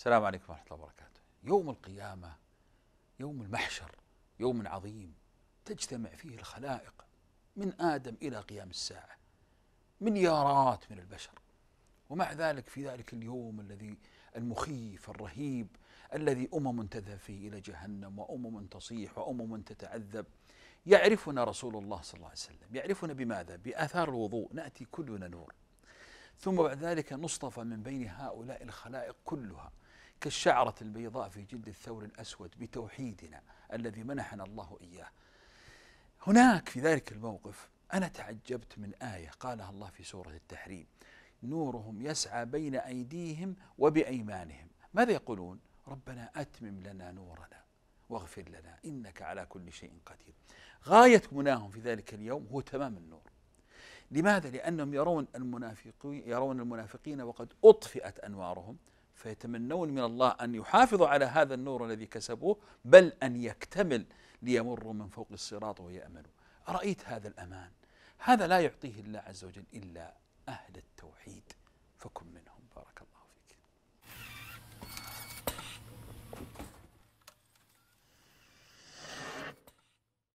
السلام عليكم ورحمة الله وبركاته يوم القيامة يوم المحشر يوم عظيم تجتمع فيه الخلائق من آدم إلى قيام الساعة مليارات من البشر ومع ذلك في ذلك اليوم الذي المخيف الرهيب الذي أمم تذهب فيه إلى جهنم وأمم تصيح وأمم تتعذب يعرفنا رسول الله صلى الله عليه وسلم يعرفنا بماذا؟ بآثار الوضوء نأتي كلنا نور ثم بعد ذلك نصطفى من بين هؤلاء الخلائق كلها كالشعرة البيضاء في جلد الثور الأسود بتوحيدنا الذي منحنا الله إياه هناك في ذلك الموقف أنا تعجبت من آية قالها الله في سورة التحريم نورهم يسعى بين أيديهم وبأيمانهم ماذا يقولون ربنا أتمم لنا نورنا واغفر لنا إنك على كل شيء قدير غاية مناهم في ذلك اليوم هو تمام النور لماذا؟ لأنهم يرون المنافقين يرون المنافقين وقد أطفئت أنوارهم فيتمنون من الله أن يحافظوا على هذا النور الذي كسبوه بل أن يكتمل ليمروا من فوق الصراط ويأمنوا أرأيت هذا الأمان هذا لا يعطيه الله عز وجل إلا أهل التوحيد فكن منهم بارك